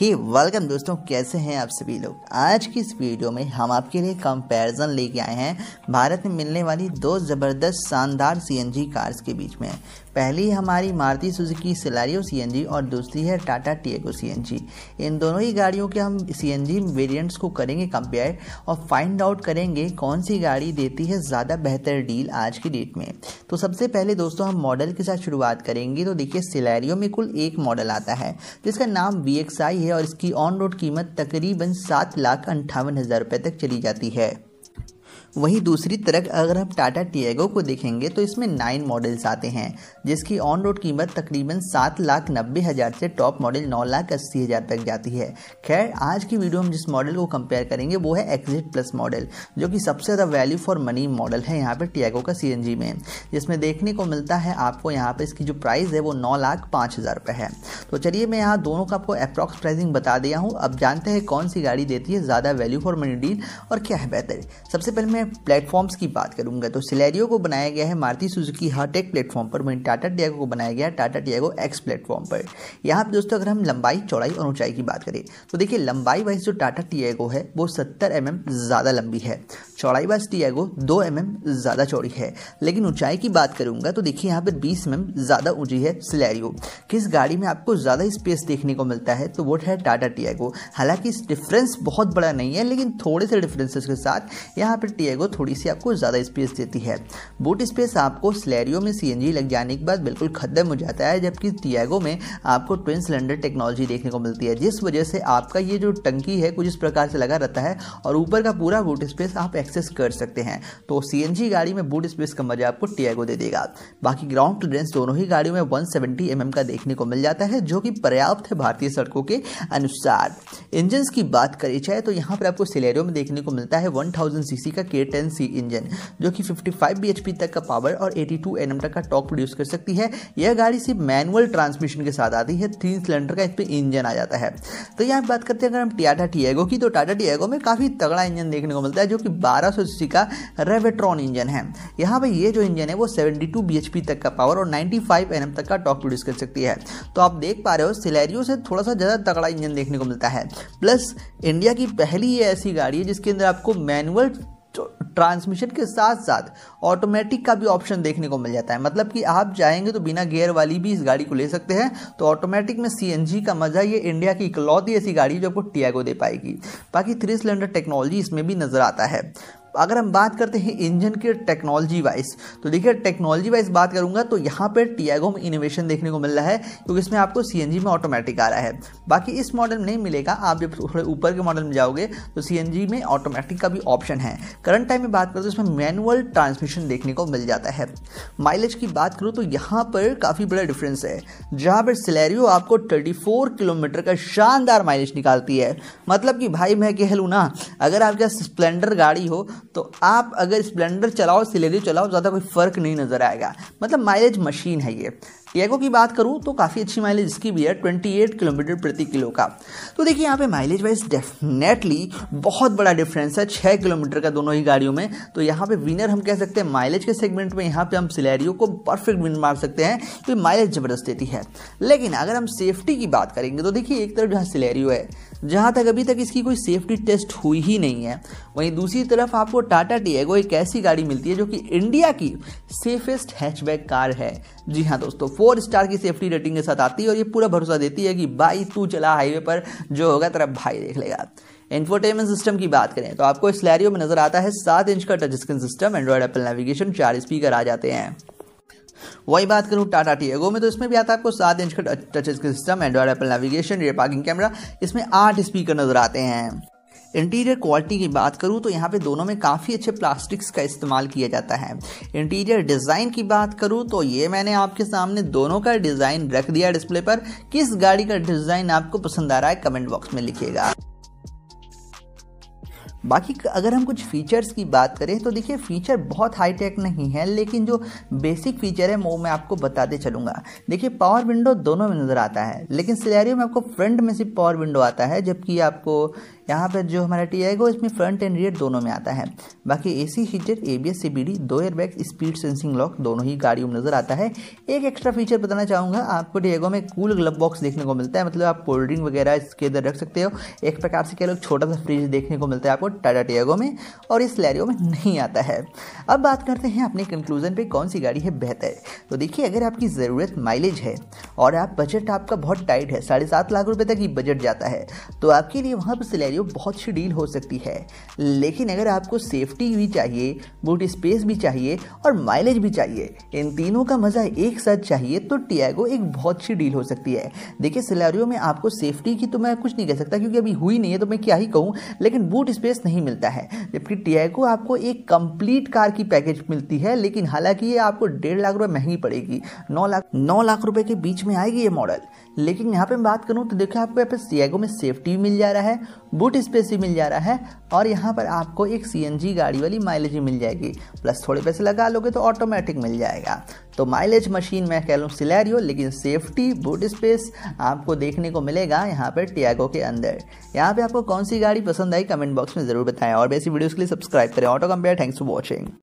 ही welcome दोस्तों कैसे हैं आप सभी लोग आज की इस वीडियो में हम आपके लिए कंपैरिजन लेके आए हैं भारत में मिलने वाली दो ज़बरदस्त शानदार सीएनजी कार्स के बीच में पहली हमारी मारुति सुजुकी सिलारियो सी और दूसरी है टाटा टीएगो सी इन दोनों ही गाड़ियों के हम सी एन वेरियंट्स को करेंगे कंपेयर और फाइंड आउट करेंगे कौन सी गाड़ी देती है ज़्यादा बेहतर डील आज की डेट में तो सबसे पहले दोस्तों हम मॉडल के साथ शुरुआत करेंगे तो देखिए सिलैरियो में कुल एक मॉडल आता है जिसका नाम वी है और इसकी ऑन रोड कीमत तकरीबन सात लाख अंठावन हज़ार रुपये तक चली जाती है वहीं दूसरी तरफ अगर हम टाटा टियागो को देखेंगे तो इसमें नाइन मॉडल्स आते हैं जिसकी ऑन रोड कीमत तकरीबन सात लाख नब्बे हज़ार से टॉप मॉडल नौ लाख अस्सी हज़ार तक जाती है खैर आज की वीडियो हम जिस मॉडल को कंपेयर करेंगे वो है एक्जिट प्लस मॉडल जो कि सबसे ज़्यादा वैल्यू फॉर मनी मॉडल है यहाँ पर टियागो का सी में जिसमें देखने को मिलता है आपको यहाँ पर इसकी जो प्राइस है वो नौ लाख पाँच हज़ार रुपये है तो चलिए मैं यहाँ दोनों का आपको अप्रॉक्स प्राइसिंग बता दिया हूँ अब जानते हैं कौन सी गाड़ी देती है ज़्यादा वैल्यू फॉर मनी डील और क्या है बेहतर सबसे पहले मैं मैं प्लेटफॉर्म्स की बात करूंगा तो सिलेरियो को बनाया गया है मारुति सुजुकी हार्टेक प्लेटफॉर्म पर वहीं टाटा टियागो को बनाया गया टाटा टियागो एक्स प्लेटफॉर्म पर यहाँ पर दोस्तों अगर हम लंबाई चौड़ाई और ऊंचाई की बात करें तो देखिए लंबाई वाइज जो टाटा टियागो है वो सत्तर एम mm ज़्यादा लंबी है चौड़ाई वाइज टियागो दो एम mm ज़्यादा चौड़ी है लेकिन ऊंचाई की बात करूंगा तो देखिए यहाँ पर बीस एम mm ज़्यादा ऊंची है सिलेरियो किस गाड़ी में आपको ज़्यादा स्पेस देखने को मिलता है तो वो है टाटा टियागो हालांकि इस डिफरेंस बहुत बड़ा नहीं है लेकिन थोड़े से डिफरेंसेस के साथ यहाँ पर टियागो थोड़ी सी आपको ज़्यादा स्पेस देती है बूट स्पेस आपको सिलेरियो में सी लग जाने के बाद बिल्कुल खत्म हो जाता है जबकि टियागो में आपको ट्विन सिलेंडर टेक्नोलॉजी देखने को मिलती है जिस वजह से आपका ये जो टंकी है कुछ इस प्रकार से लगा रहता है और ऊपर का पूरा बूट स्पेस आप एक्सेस कर सकते हैं तो सी गाड़ी में बूट स्पेस का मजा आपको टियागो दे देगा बाकी ग्राउंड क्लियरेंस दोनों ही गाड़ियों में वन सेवेंटी mm का देखने को मिल जाता है जो कि पर्याप्त है भारतीय सड़कों के अनुसार इंजन की बात करी जाए तो यहाँ पर आपको सिलेरियो में देखने को मिलता है वन सीसी का के टेन सी इंजन जो कि फिफ्टी फाइव तक का पावर और एटी टू तक का टॉक प्रोड्यूस कर सकती है यह गाड़ी सिर्फ मैनुअल ट्रांसमिशन के साथ आती है थ्री सिलेंडर का इसमें इंजन तो आ जाता है तो यहाँ बात करते हैं अगर हम टाटा टीएगो की तो टाटा टीएगो में काफ़ी तगड़ा इंजन देखने को मिलता है जो कि बारह सौ सी का रेवेट्रॉन इंजन है यहाँ पर ये जो इंजन है वो सेवेंटी टू बी तक का पावर और नाइन्टी फाइव एन एम तक का टॉक प्रोड्यूस कर सकती है तो आप देख पा रहे हो सिलेरियो से थोड़ा सा ज़्यादा तगड़ा इंजन देखने को मिलता है प्लस इंडिया की पहली ये ऐसी गाड़ी है जिसके अंदर आपको मैनुअल ट्रांसमिशन के साथ साथ ऑटोमेटिक का भी ऑप्शन देखने को मिल जाता है मतलब कि आप जाएंगे तो बिना गियर वाली भी इस गाड़ी को ले सकते हैं तो ऑटोमेटिक में सी का मज़ा ये इंडिया की इकलौती ऐसी गाड़ी जो आपको टियागो दे पाएगी बाकी थ्री सिलेंडर टेक्नोलॉजी इसमें भी नज़र आता है अगर हम बात करते हैं इंजन के टेक्नोलॉजी वाइज तो देखिए टेक्नोलॉजी वाइज बात करूंगा तो यहाँ पर टियागो में इनोवेशन देखने को मिल रहा है क्योंकि इसमें आपको सी में ऑटोमेटिक आ रहा है बाकी इस मॉडल में नहीं मिलेगा आप जब थोड़े ऊपर के मॉडल में जाओगे तो सी में ऑटोमेटिक का भी ऑप्शन है करंट टाइम में बात करें तो इसमें मैनुअल ट्रांसमिशन देखने को मिल जाता है माइलेज की बात करूँ तो यहाँ पर काफ़ी बड़ा डिफरेंस है जहाँ पर सिलेरियो आपको थर्टी किलोमीटर का शानदार माइलेज निकालती है मतलब कि भाई मैं कह लूँ ना अगर आपके स्प्लेंडर गाड़ी हो तो आप अगर स्प्लेंडर चलाओ सिलेरियो चलाओ ज़्यादा कोई फ़र्क नहीं नज़र आएगा मतलब माइलेज मशीन है ये टियागो की बात करूँ तो काफ़ी अच्छी माइलेज इसकी भी है 28 किलोमीटर प्रति किलो का तो देखिए यहाँ पे माइलेज वाइज डेफिनेटली बहुत बड़ा डिफरेंस है छः किलोमीटर का दोनों ही गाड़ियों में तो यहाँ पे विनर हम कह सकते हैं माइलेज के सेगमेंट में यहाँ पे हम सिलेरियो को परफेक्ट विन मार सकते हैं कि माइलेज ज़बरदस्त देती है लेकिन अगर हम सेफ्टी की बात करेंगे तो देखिए एक तरफ जहाँ सिलेरियो है जहाँ तक अभी तक इसकी कोई सेफ्टी टेस्ट हुई ही नहीं है वहीं दूसरी तरफ आपको टाटा टीएगो एक ऐसी गाड़ी मिलती है जो कि इंडिया की सेफेस्ट हैचबैक कार है जी हाँ दोस्तों फोर स्टार की सेफ्टी रेटिंग के साथ आती है और ये पूरा भरोसा देती है कि भाई तू चला हाईवे पर जो होगा तेरा भाई देख लेगा इन्फोटेनमेंट सिस्टम की बात करें तो आपको इस लैरियो में नजर आता है सात इंच का touch screen system Android Apple navigation चार स्पीकर आ जाते हैं वही बात करूं टाटा टीएगो में तो इसमें भी आता है आपको सात इंच का touch screen system Android Apple navigation rear parking camera इसमें आठ स्पीकर नजर आते हैं इंटीरियर क्वालिटी की बात करूं तो यहाँ पे दोनों में काफ़ी अच्छे प्लास्टिक्स का इस्तेमाल किया जाता है इंटीरियर डिज़ाइन की बात करूँ तो ये मैंने आपके सामने दोनों का डिज़ाइन रख दिया डिस्प्ले पर किस गाड़ी का डिज़ाइन आपको पसंद आ रहा है कमेंट बॉक्स में लिखिएगा बाकी अगर हम कुछ फीचर्स की बात करें तो देखिए फीचर बहुत हाईटेक नहीं है लेकिन जो बेसिक फीचर है वो मैं आपको बताते चलूँगा देखिए पावर विंडो दोनों में नज़र आता है लेकिन सिलेरियो में आपको फ्रंट में सिर्फ पावर विंडो आता है जबकि आपको यहाँ पर जो हमारा टी आई इसमें फ्रंट एंड रियर दोनों में आता है बाकी A C heater A B S C B D दो air bag speed sensing lock दोनों ही गाड़ियों में नज़र आता है एक एक्स्ट्रा फीचर बताना चाहूँगा आपको डिएगो में कूल ग्लब बॉक्स देखने को मिलता है मतलब आप कोल्ड ड्रिंक वगैरह इसके अंदर रख सकते हो एक प्रकार से कह लो छोटा सा फ्रिज देखने को मिलता है आपको टाटा टियागो में और इस लैरियो में नहीं आता है अब बात करते हैं अपने कंक्लूजन पे कौन सी गाड़ी है बेहतर तो देखिए अगर आपकी ज़रूरत माइलेज है और आप बजट आपका बहुत टाइट है साढ़े सात लाख रुपये तक ही बजट जाता है तो आपके लिए वहाँ पर सिलेरियो बहुत अच्छी डील हो सकती है लेकिन अगर आपको सेफ्टी भी चाहिए बूट स्पेस भी चाहिए और माइलेज भी चाहिए इन तीनों का मज़ा एक साथ चाहिए तो टियागो एक बहुत अच्छी डील हो सकती है देखिए सिलेरियो में आपको सेफ्टी की तो मैं कुछ नहीं कह सकता क्योंकि अभी हुई नहीं है तो मैं क्या ही कहूँ लेकिन बूट स्पेस नहीं मिलता है जबकि टियागो आपको एक कंप्लीट कार की पैकेज मिलती है लेकिन हालांकि ये आपको डेढ़ लाख रुपए महंगी पड़ेगी नौ लाख नौ लाख रुपए के बीच में आएगी ये मॉडल लेकिन यहाँ पे मैं बात करूँ तो देखिए आपको यहाँ पे सियागो में सेफ्टी मिल जा रहा है बूट स्पेस भी मिल जा रहा है और यहाँ पर आपको एक सी गाड़ी वाली माइलेज मिल जाएगी प्लस थोड़े पैसे लगा लोगे तो ऑटोमेटिक मिल जाएगा तो माइलेज मशीन मैं कह लूँ सिलेरियो लेकिन सेफ्टी बूट स्पेस आपको देखने को मिलेगा यहाँ पर टियागो के अंदर यहाँ पे आपको कौन सी गाड़ी पसंद आई कमेंट बॉक्स में ज़रूर बताएं और ऐसी वीडियोज़ के लिए सब्सक्राइब करें Auto Compare thanks for watching